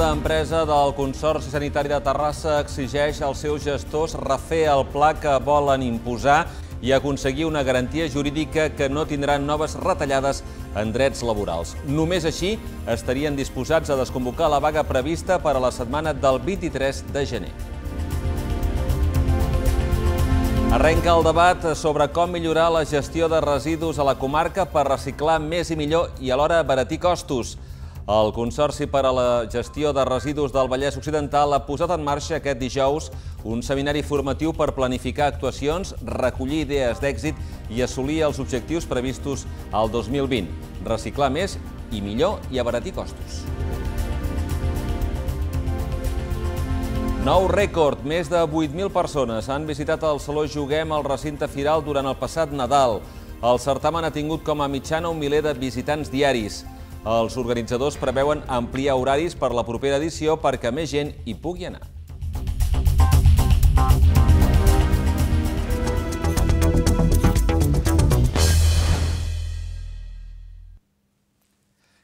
Cada empresa del Consorci Sanitari de Terrassa exigeix als seus gestors refer el pla que volen imposar i aconseguir una garantia jurídica que no tindran noves retallades en drets laborals. Només així estarien disposats a desconvocar la vaga prevista per a la setmana del 23 de gener. Arrenca el debat sobre com millorar la gestió de residus a la comarca per reciclar més i millor i alhora baratir costos. El Consorci per a la Gestió de Residus del Vallès Occidental ha posat en marxa aquest dijous un seminari formatiu per planificar actuacions, recollir idees d'èxit i assolir els objectius previstos al 2020, reciclar més i millor i abaratir costos. Nou rècord. Més de 8.000 persones han visitat el Saló Juguem al recinte firal durant el passat Nadal. El certamen ha tingut com a mitjana un miler de visitants diaris. Els organitzadors preveuen ampliar horaris per la propera edició perquè més gent hi pugui anar.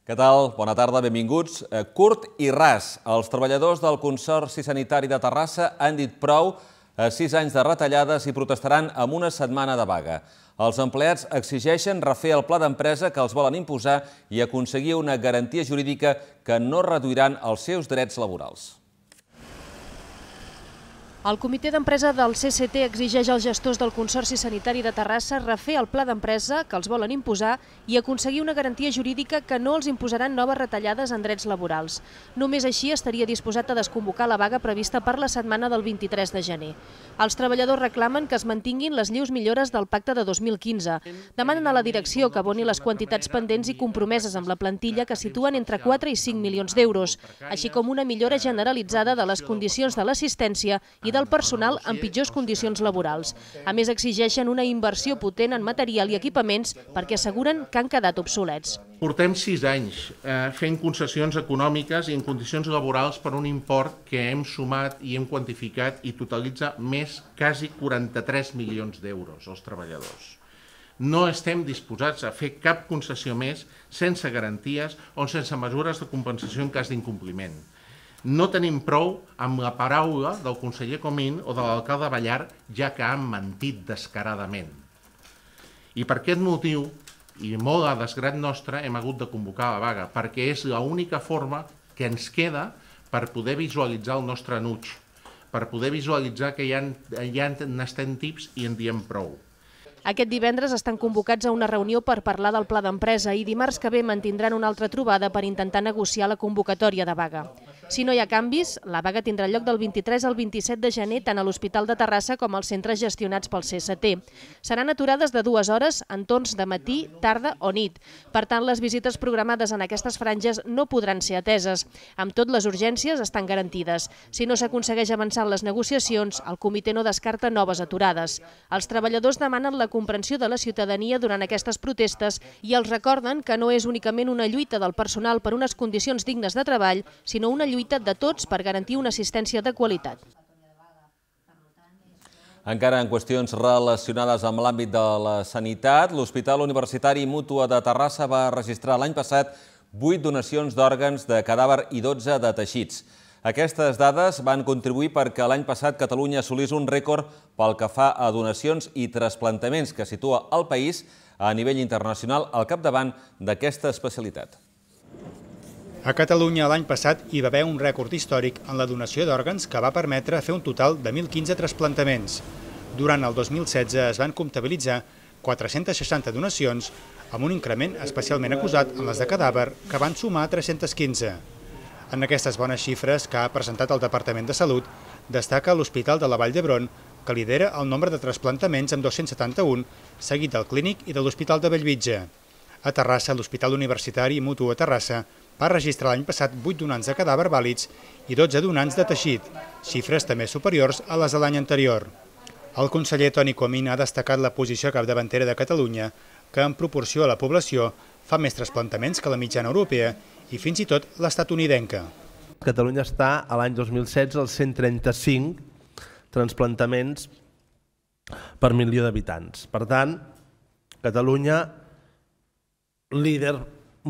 Què tal? Bona tarda, benvinguts. Curt eh, i ras, els treballadors del Consorci Sanitari de Terrassa han dit prou a eh, sis anys de retallades i protestaran amb una setmana de vaga. Els empleats exigeixen refer el pla d'empresa que els volen imposar i aconseguir una garantia jurídica que no reduiran els seus drets laborals. El comitè d'empresa del CCT exigeix als gestors del Consorci Sanitari de Terrassa refer el pla d'empresa que els volen imposar i aconseguir una garantia jurídica que no els imposaran noves retallades en drets laborals. Només així estaria disposat a desconvocar la vaga prevista per la setmana del 23 de gener. Els treballadors reclamen que es mantinguin les lleus millores del pacte de 2015. Demanen a la direcció que aboni les quantitats pendents i compromeses amb la plantilla que situen entre 4 i 5 milions d'euros, així com una millora generalitzada de les condicions de l'assistència i de del personal en pitjors condicions laborals. A més, exigeixen una inversió potent en material i equipaments perquè asseguren que han quedat obsolets. Portem sis anys eh, fent concessions econòmiques i en condicions laborals per un import que hem sumat i hem quantificat i totalitza més quasi 43 milions d'euros als treballadors. No estem disposats a fer cap concessió més sense garanties o sense mesures de compensació en cas d'incompliment. No tenim prou amb la paraula del conseller Comín o de l'alcalde Ballar, ja que han mentit descaradament. I per aquest motiu, i molt a desgrat nostre, hem hagut de convocar la vaga, perquè és l'única forma que ens queda per poder visualitzar el nostre enuig, per poder visualitzar que ja, hi ja n'estem tips i en diem prou. Aquest divendres estan convocats a una reunió per parlar del pla d'empresa i dimarts que ve mantindran una altra trobada per intentar negociar la convocatòria de vaga. Si no hi ha canvis, la vaga tindrà lloc del 23 al 27 de gener tant a l'Hospital de Terrassa com als centres gestionats pel CST. Seran aturades de dues hores en torns de matí, tarda o nit. Per tant, les visites programades en aquestes franges no podran ser ateses. Amb tot, les urgències estan garantides. Si no s'aconsegueix avançar en les negociacions, el comitè no descarta noves aturades. Els treballadors demanen la comprensió de la ciutadania durant aquestes protestes i els recorden que no és únicament una lluita del personal per unes condicions dignes de treball, sinó una lluita de tots per garantir una assistència de qualitat. Encara en qüestions relacionades amb l'àmbit de la sanitat, l'Hospital Universitari Mútua de Terrassa va registrar l'any passat 8 donacions d'òrgans de cadàver i 12 de teixits. Aquestes dades van contribuir perquè l'any passat Catalunya assolís un rècord pel que fa a donacions i trasplantaments que situa el país a nivell internacional al capdavant d'aquesta especialitat. A Catalunya l'any passat hi va haver un rècord històric en la donació d'òrgans que va permetre fer un total de 1.015 trasplantaments. Durant el 2016 es van comptabilitzar 460 donacions, amb un increment especialment acusat en les de cadàver, que van sumar 315. En aquestes bones xifres que ha presentat el Departament de Salut, destaca l'Hospital de la Vall d'Hebron, que lidera el nombre de trasplantaments amb 271, seguit del Clínic i de l'Hospital de Bellvitge. A Terrassa, l'Hospital Universitari Mutu a Terrassa va registrar l'any passat 8 donants de cadàver vàlids i 12 donants de teixit, xifres també superiors a les de l'any anterior. El conseller Toni Comín ha destacat la posició capdavantera de Catalunya, que en proporció a la població fa més trasplantaments que la mitjana europea i fins i tot l'estatunidenca. Catalunya està a l'any 2016 als 135 transplantaments per milió d'habitants. Per tant, Catalunya líder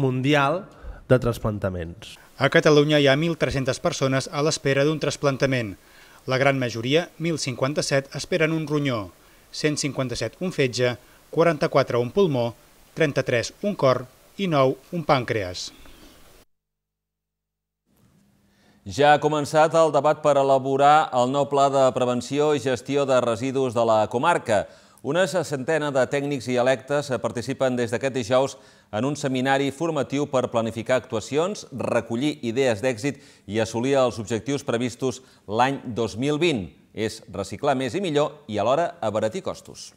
mundial de transplantaments. A Catalunya hi ha 1.300 persones a l'espera d'un transplantament. La gran majoria, 1.057, esperen un ronyó, 157 un fetge, 44 un pulmó, 33 un cor i 9 un pàncreas. Ja ha començat el debat per elaborar el nou pla de prevenció i gestió de residus de la comarca. Una centena de tècnics i electes participen des d'aquest dijous en un seminari formatiu per planificar actuacions, recollir idees d'èxit i assolir els objectius previstos l'any 2020. És reciclar més i millor i alhora abaratir costos.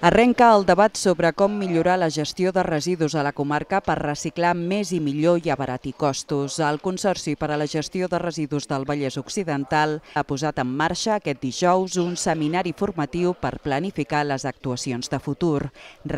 Arrenca el debat sobre com millorar la gestió de residus a la comarca per reciclar més i millor i abaratir costos. El Consorci per a la Gestió de Residus del Vallès Occidental ha posat en marxa aquest dijous un seminari formatiu per planificar les actuacions de futur,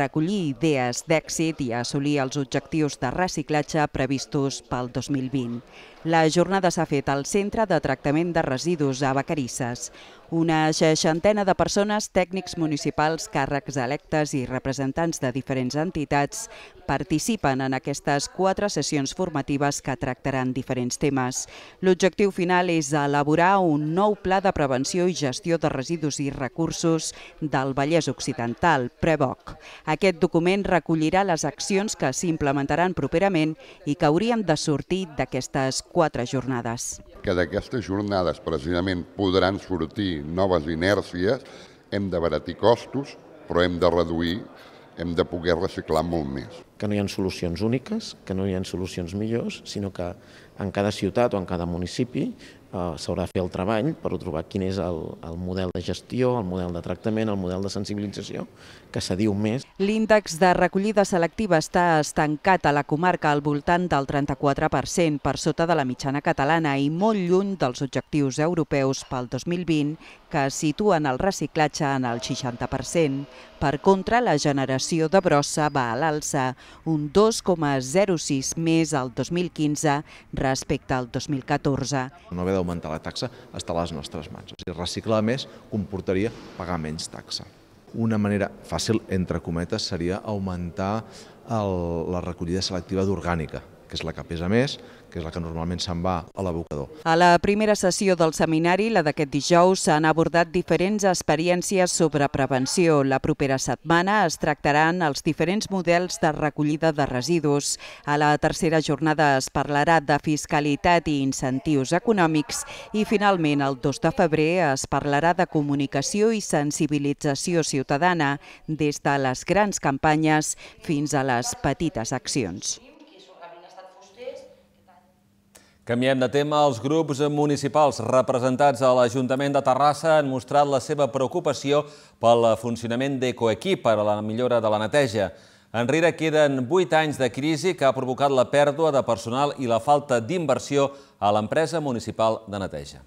recollir idees d'èxit i assolir els objectius de reciclatge previstos pel 2020. La jornada s'ha fet al Centre de Tractament de Residus a Vacarisses. Una seixantena de persones, tècnics municipals, càrrecs electes i representants de diferents entitats participen en aquestes quatre sessions formatives que tractaran diferents temes. L'objectiu final és elaborar un nou pla de prevenció i gestió de residus i recursos del Vallès Occidental, PREVOC. Aquest document recollirà les accions que s'implementaran properament i que haurien de sortir d'aquestes quatre jornades. Que d'aquestes jornades precisament podran sortir noves inèrcies, hem de baratir costos, però hem de reduir, hem de poder reciclar molt més. Que no hi ha solucions úniques, que no hi ha solucions millors, sinó que en cada ciutat o en cada municipi Eh, s'haurà de fer el treball per trobar quin és el, el model de gestió, el model de tractament, el model de sensibilització, que se diu més. L'índex de recollida selectiva està estancat a la comarca al voltant del 34%, per sota de la mitjana catalana i molt lluny dels objectius europeus pel 2020, que situen el reciclatge en el 60%. Per contra, la generació de brossa va a l'alça, un 2,06 més al 2015 respecte al 2014. No haver d'augmentar la taxa està a les nostres mans. O sigui, reciclar més comportaria pagar menys taxa. Una manera fàcil, entre cometes, seria augmentar el, la recollida selectiva d'orgànica, que és la que pesa més, que és la que normalment se'n va a l'abocador. A la primera sessió del seminari, la d'aquest dijous, s'han abordat diferents experiències sobre prevenció. La propera setmana es tractaran els diferents models de recollida de residus. A la tercera jornada es parlarà de fiscalitat i incentius econòmics i, finalment, el 2 de febrer es parlarà de comunicació i sensibilització ciutadana des de les grans campanyes fins a les petites accions. Canviem de tema. Els grups municipals representats a l'Ajuntament de Terrassa han mostrat la seva preocupació pel funcionament d'Ecoequip per a la millora de la neteja. Enrere queden 8 anys de crisi que ha provocat la pèrdua de personal i la falta d'inversió a l'empresa municipal de neteja.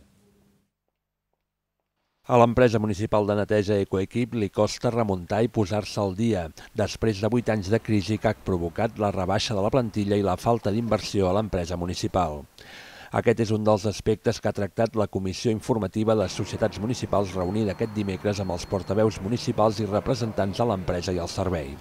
A l'empresa municipal de neteja Ecoequip li costa remuntar i posar-se al dia, després de vuit anys de crisi que ha provocat la rebaixa de la plantilla i la falta d'inversió a l'empresa municipal. Aquest és un dels aspectes que ha tractat la Comissió Informativa de Societats Municipals reunida aquest dimecres amb els portaveus municipals i representants de l'empresa i el servei.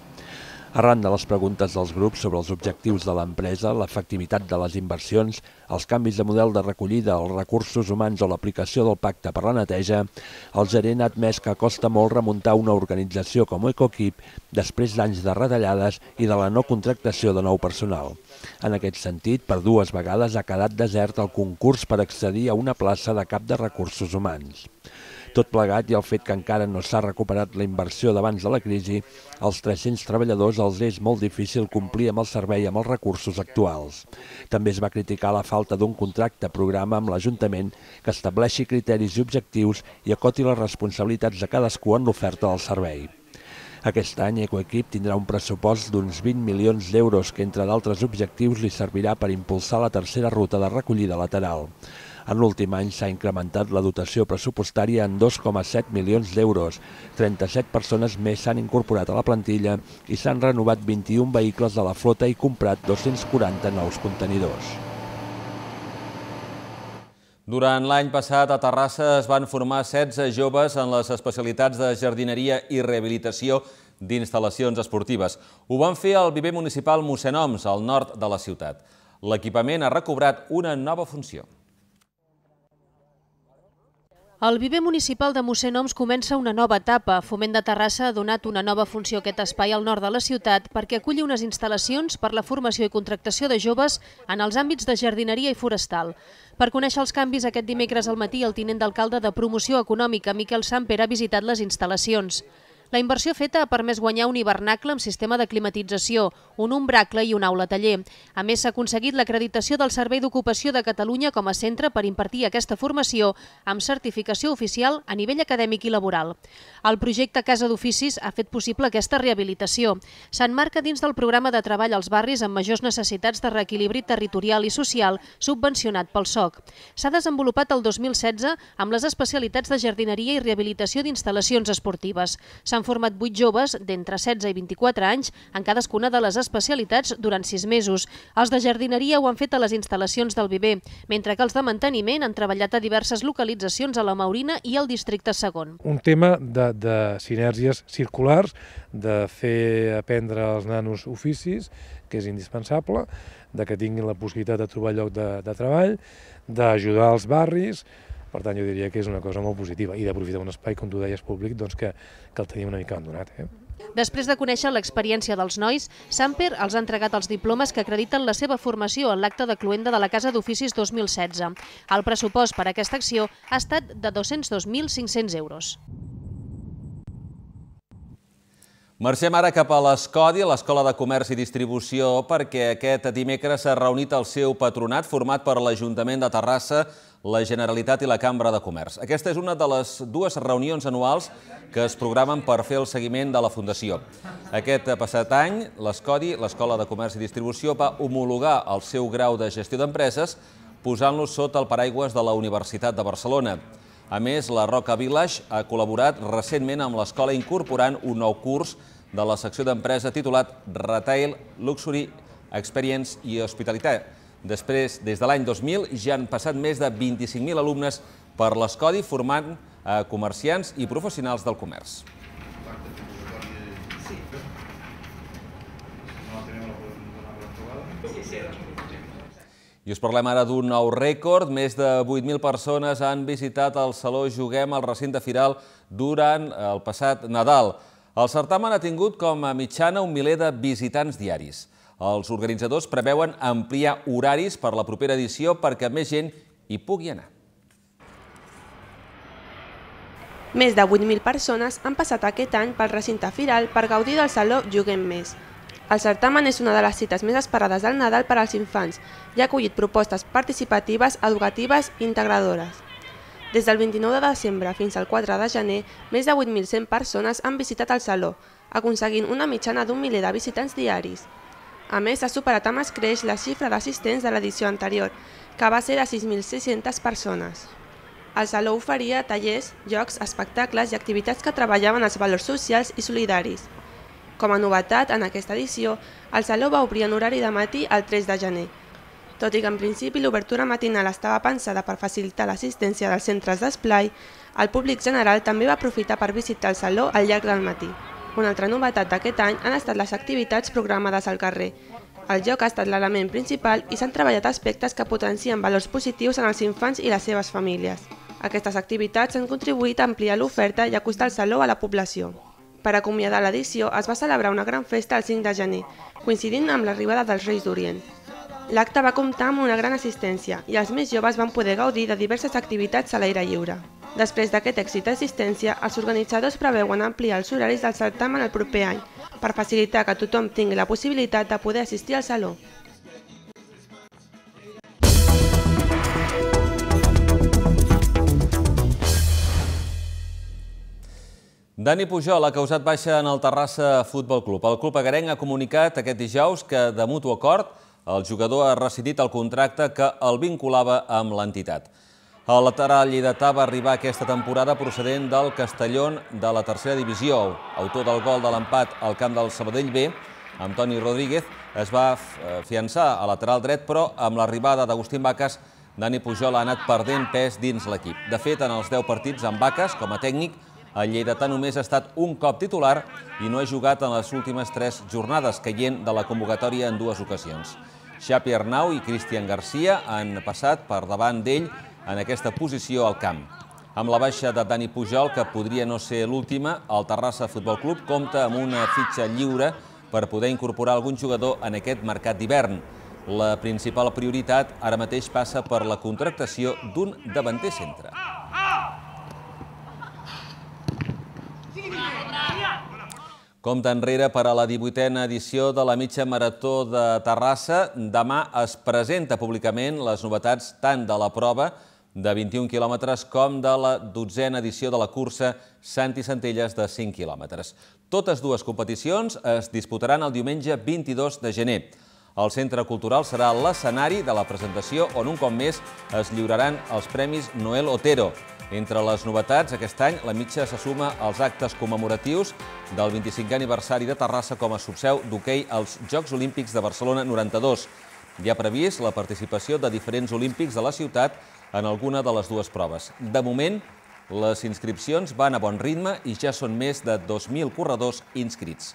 Arran de les preguntes dels grups sobre els objectius de l'empresa, l'efectivitat de les inversions, els canvis de model de recollida, els recursos humans o l'aplicació del pacte per la neteja, el gerent ha admès que costa molt remuntar una organització com Ecoquip després d'anys de retallades i de la no contractació de nou personal. En aquest sentit, per dues vegades ha quedat desert el concurs per accedir a una plaça de cap de recursos humans. Tot plegat i el fet que encara no s'ha recuperat la inversió d'abans de la crisi, als 300 treballadors els és molt difícil complir amb el servei amb els recursos actuals. També es va criticar la falta d'un contracte programa amb l'Ajuntament que estableixi criteris i objectius i acoti les responsabilitats de cadascú en l'oferta del servei. Aquest any Ecoequip tindrà un pressupost d'uns 20 milions d'euros que, entre d'altres objectius, li servirà per impulsar la tercera ruta de recollida lateral. En l'últim any s'ha incrementat la dotació pressupostària en 2,7 milions d'euros. 37 persones més s'han incorporat a la plantilla i s'han renovat 21 vehicles de la flota i comprat 240 nous contenidors. Durant l'any passat, a Terrassa es van formar 16 joves en les especialitats de jardineria i rehabilitació d'instal·lacions esportives. Ho van fer al viver municipal Mossèn al nord de la ciutat. L'equipament ha recobrat una nova funció. El viver municipal de Mossèn Oms comença una nova etapa. Foment de Terrassa ha donat una nova funció a aquest espai al nord de la ciutat perquè aculli unes instal·lacions per la formació i contractació de joves en els àmbits de jardineria i forestal. Per conèixer els canvis, aquest dimecres al matí el tinent d'alcalde de Promoció Econòmica, Miquel Samper, ha visitat les instal·lacions. La inversió feta ha permès guanyar un hivernacle amb sistema de climatització, un umbracle i una aula taller. A més, s'ha aconseguit l'acreditació del Servei d'Ocupació de Catalunya com a centre per impartir aquesta formació amb certificació oficial a nivell acadèmic i laboral. El projecte Casa d'Oficis ha fet possible aquesta rehabilitació. S'enmarca dins del programa de treball als barris amb majors necessitats de reequilibri territorial i social subvencionat pel SOC. S'ha desenvolupat el 2016 amb les especialitats de jardineria i rehabilitació d'instal·lacions esportives. S'han s'han format 8 joves d'entre 16 i 24 anys en cadascuna de les especialitats durant 6 mesos. Els de jardineria ho han fet a les instal·lacions del Viver, mentre que els de manteniment han treballat a diverses localitzacions a la Maurina i al districte segon. Un tema de, de sinergies circulars, de fer aprendre als nanos oficis, que és indispensable, de que tinguin la possibilitat de trobar lloc de, de treball, d'ajudar els barris, per tant, jo diria que és una cosa molt positiva i d'aprofitar un espai, com tu deies, públic, doncs que, que el tenim una mica abandonat. Eh? Després de conèixer l'experiència dels nois, Samper els ha entregat els diplomes que acrediten la seva formació en l'acte de cluenda de la Casa d'Oficis 2016. El pressupost per a aquesta acció ha estat de 202.500 euros. Marxem ara cap a l'ESCODI, l'Escola de Comerç i Distribució, perquè aquest dimecres s'ha reunit el seu patronat format per l'Ajuntament de Terrassa, la Generalitat i la Cambra de Comerç. Aquesta és una de les dues reunions anuals que es programen per fer el seguiment de la Fundació. Aquest passat any, l'ESCODI, l'Escola de Comerç i Distribució, va homologar el seu grau de gestió d'empreses posant-lo sota el paraigües de la Universitat de Barcelona. A més, la Roca Village ha col·laborat recentment amb l'escola incorporant un nou curs de la secció d'empresa titulat Retail, Luxury, Experience i Hospitalitat. Després, des de l'any 2000, ja han passat més de 25.000 alumnes per l'ESCODI formant eh, comerciants i professionals del comerç. I us parlem ara d'un nou rècord. Més de 8.000 persones han visitat el Saló Juguem al recinte firal durant eh, el passat Nadal. El certamen ha tingut com a mitjana un miler de visitants diaris. Els organitzadors preveuen ampliar horaris per la propera edició perquè més gent hi pugui anar. Més de 8.000 persones han passat aquest any pel recinte firal per gaudir del Saló Juguem Més. El certamen és una de les cites més esperades del Nadal per als infants i ha acollit propostes participatives, educatives i integradores. Des del 29 de desembre fins al 4 de gener, més de 8.100 persones han visitat el Saló, aconseguint una mitjana d'un miler de visitants diaris. A més, ha superat amb escreix la xifra d'assistents de l'edició anterior, que va ser de 6.600 persones. El Saló oferia tallers, jocs, espectacles i activitats que treballaven els valors socials i solidaris. Com a novetat, en aquesta edició, el Saló va obrir en horari de matí el 3 de gener, tot i que en principi l'obertura matinal estava pensada per facilitar l'assistència dels centres d'esplai, el públic general també va aprofitar per visitar el saló al llarg del matí. Una altra novetat d'aquest any han estat les activitats programades al carrer. El joc ha estat l'element principal i s'han treballat aspectes que potencien valors positius en els infants i les seves famílies. Aquestes activitats han contribuït a ampliar l'oferta i acostar el saló a la població. Per acomiadar l'edició, es va celebrar una gran festa el 5 de gener, coincidint amb l'arribada dels Reis d'Orient. L'acte va comptar amb una gran assistència i els més joves van poder gaudir de diverses activitats a l'aire lliure. Després d'aquest èxit d'assistència, els organitzadors preveuen ampliar els horaris del certamen el proper any per facilitar que tothom tingui la possibilitat de poder assistir al saló. Dani Pujol ha causat baixa en el Terrassa Futbol Club. El club agarenc ha comunicat aquest dijous que, de mutu acord, el jugador ha rescindit el contracte que el vinculava amb l'entitat. El lateral lleidatà va arribar aquesta temporada procedent del Castellón de la tercera divisió. Autor del gol de l'empat al camp del Sabadell B, Antoni Rodríguez es va eh, fiançar a lateral dret, però amb l'arribada d'Agustín Baques, Dani Pujol ha anat perdent pes dins l'equip. De fet, en els 10 partits amb Baques, com a tècnic, el Lleidatà només ha estat un cop titular i no ha jugat en les últimes tres jornades, caient de la convocatòria en dues ocasions. Xapi Arnau i Cristian Garcia han passat per davant d'ell en aquesta posició al camp. Amb la baixa de Dani Pujol, que podria no ser l'última, el Terrassa Futbol Club compta amb una fitxa lliure per poder incorporar algun jugador en aquest mercat d'hivern. La principal prioritat ara mateix passa per la contractació d'un davanter centre. Compte enrere per a la 18a edició de la mitja marató de Terrassa. Demà es presenta públicament les novetats tant de la prova de 21 quilòmetres com de la dotzena edició de la cursa Santi Centelles de 5 quilòmetres. Totes dues competicions es disputaran el diumenge 22 de gener. El Centre Cultural serà l'escenari de la presentació on un cop més es lliuraran els Premis Noel Otero, entre les novetats, aquest any la mitja se suma als actes commemoratius del 25è aniversari de Terrassa com a subseu d'hoquei als Jocs Olímpics de Barcelona 92. Hi ha previst la participació de diferents olímpics de la ciutat en alguna de les dues proves. De moment, les inscripcions van a bon ritme i ja són més de 2.000 corredors inscrits.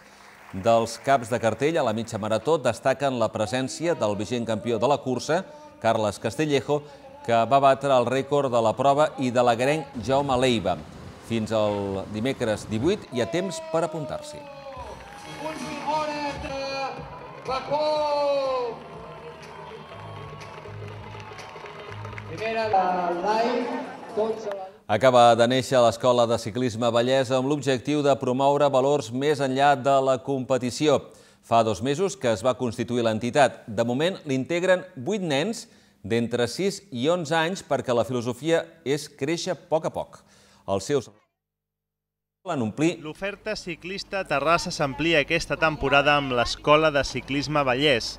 Dels caps de cartell a la mitja marató destaquen la presència del vigent campió de la cursa, Carles Castellejo, que va batre el rècord de la prova i de la grenc Jaume Leiva. Fins al dimecres 18 hi ha temps per apuntar-s'hi. Eh, la Acaba de néixer l'Escola de Ciclisme Vallès amb l'objectiu de promoure valors més enllà de la competició. Fa dos mesos que es va constituir l'entitat. De moment l'integren vuit nens d'entre 6 i 11 anys perquè la filosofia és créixer a poc a poc. Els seus L'oferta ciclista a Terrassa s'amplia aquesta temporada amb l'Escola de Ciclisme Vallès.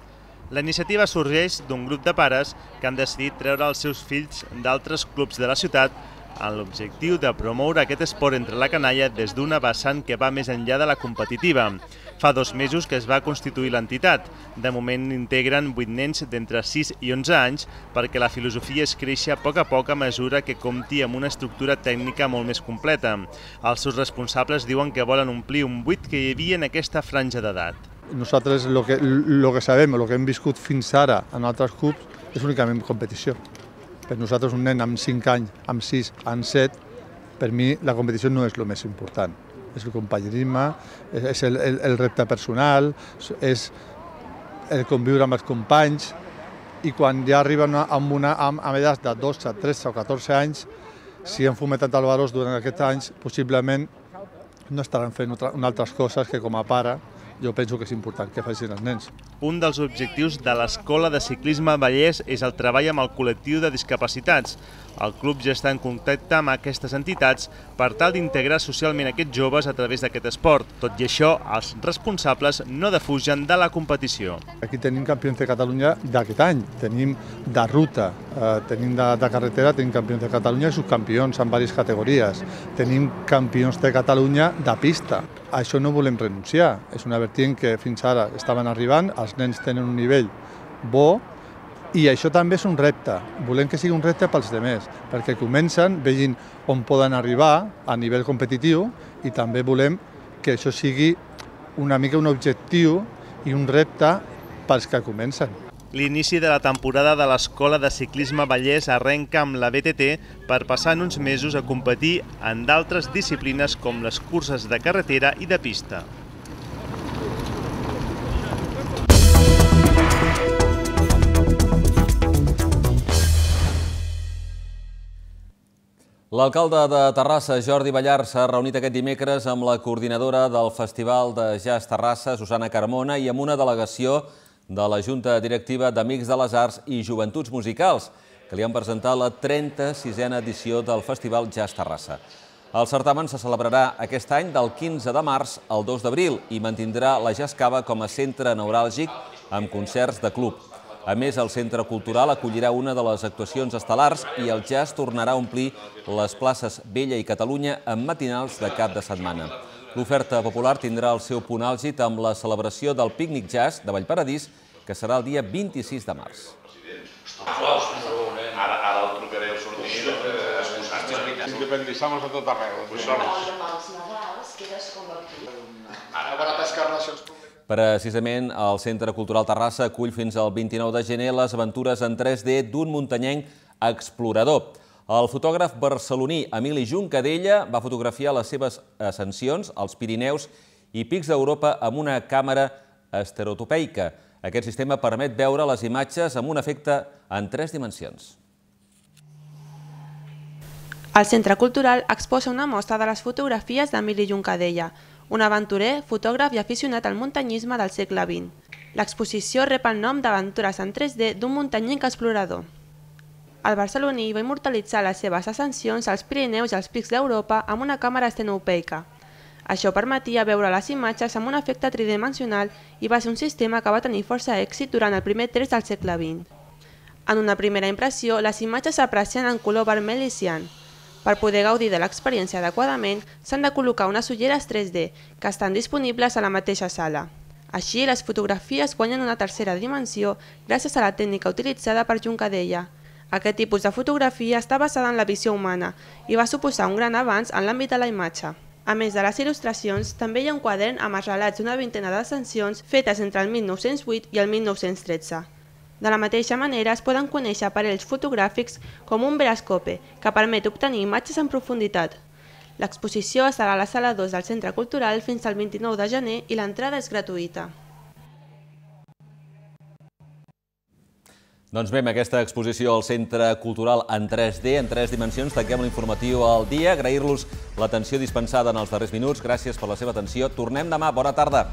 La iniciativa sorgeix d'un grup de pares que han decidit treure els seus fills d'altres clubs de la ciutat amb l'objectiu de promoure aquest esport entre la canalla des d'una vessant que va més enllà de la competitiva. Fa dos mesos que es va constituir l'entitat. De moment integren 8 nens d'entre 6 i 11 anys perquè la filosofia es creixi a poc a poc a mesura que compti amb una estructura tècnica molt més completa. Els seus responsables diuen que volen omplir un buit que hi havia en aquesta franja d'edat. Nosaltres el que, lo que sabem, el que hem viscut fins ara en altres clubs, és únicament competició. Per nosaltres un nen amb 5 anys, amb 6, amb 7, per mi la competició no és el més important. És el companyerisme, és el, el, el repte personal, és el conviure amb els companys, i quan ja arriben a una, amb, amb de 12, 13 o 14 anys, si han fomentat tant alvaros durant aquests anys, possiblement no estaran fent altres coses que com a pare jo penso que és important que facin els nens. Un dels objectius de l'Escola de Ciclisme Vallès és el treball amb el col·lectiu de discapacitats. El club ja està en contacte amb aquestes entitats per tal d'integrar socialment aquests joves a través d'aquest esport. Tot i això, els responsables no defugen de la competició. Aquí tenim campions de Catalunya d'aquest any. Tenim de ruta, eh, tenim de, de carretera, tenim campions de Catalunya i subcampions en diverses categories. Tenim campions de Catalunya de pista. A això no volem renunciar. És una vertient que fins ara estaven arribant, els els nens tenen un nivell bo i això també és un repte. Volem que sigui un repte pels demés, perquè comencen, vegin on poden arribar a nivell competitiu i també volem que això sigui una mica un objectiu i un repte pels que comencen. L'inici de la temporada de l'Escola de Ciclisme Vallès arrenca amb la BTT per passar en uns mesos a competir en d'altres disciplines com les curses de carretera i de pista. L'alcalde de Terrassa, Jordi Ballar, s'ha reunit aquest dimecres amb la coordinadora del Festival de Jazz Terrassa, Susana Carmona, i amb una delegació de la Junta Directiva d'Amics de les Arts i Joventuts Musicals, que li han presentat la 36a edició del Festival Jazz Terrassa. El certamen se celebrarà aquest any del 15 de març al 2 d'abril i mantindrà la Jazz Cava com a centre neuràlgic amb concerts de club. A més, el Centre Cultural acollirà una de les actuacions estel·lars i el jazz tornarà a omplir les places Vella i Catalunya en matinals de cap de setmana. L'oferta popular tindrà el seu punt àlgid amb la celebració del Pícnic Jazz de Vallparadís, que serà el dia 26 de març. Eh, Independizamos a tot arreu. Precisament, el Centre Cultural Terrassa acull fins al 29 de gener les aventures en 3D d'un muntanyenc explorador. El fotògraf barceloní Emili Juncadella va fotografiar les seves ascensions als Pirineus i pics d'Europa amb una càmera esterotopeica. Aquest sistema permet veure les imatges amb un efecte en tres dimensions. El Centre Cultural exposa una mostra de les fotografies d'Emili Juncadella, un aventurer, fotògraf i aficionat al muntanyisme del segle XX. L'exposició rep el nom d'Aventures en 3D d'un muntanyenc explorador. El barceloní va immortalitzar les seves ascensions als Pirineus i als pics d'Europa amb una càmera estenopeica. Això permetia veure les imatges amb un efecte tridimensional i va ser un sistema que va tenir força èxit durant el primer terç del segle XX. En una primera impressió, les imatges s'aprecien en color vermell i cian, per poder gaudir de l'experiència adequadament, s'han de col·locar unes ulleres 3D, que estan disponibles a la mateixa sala. Així, les fotografies guanyen una tercera dimensió gràcies a la tècnica utilitzada per Juncadella. Aquest tipus de fotografia està basada en la visió humana i va suposar un gran avanç en l'àmbit de la imatge. A més de les il·lustracions, també hi ha un quadern amb els relats d'una vintena de sancions fetes entre el 1908 i el 1913. De la mateixa manera, es poden conèixer aparells fotogràfics com un verascope, que permet obtenir imatges en profunditat. L'exposició estarà a la sala 2 del Centre Cultural fins al 29 de gener i l'entrada és gratuïta. Doncs bé, amb aquesta exposició al Centre Cultural en 3D, en 3 dimensions, tanquem l'informatiu al dia. Agrair-los l'atenció dispensada en els darrers minuts. Gràcies per la seva atenció. Tornem demà. Bona tarda.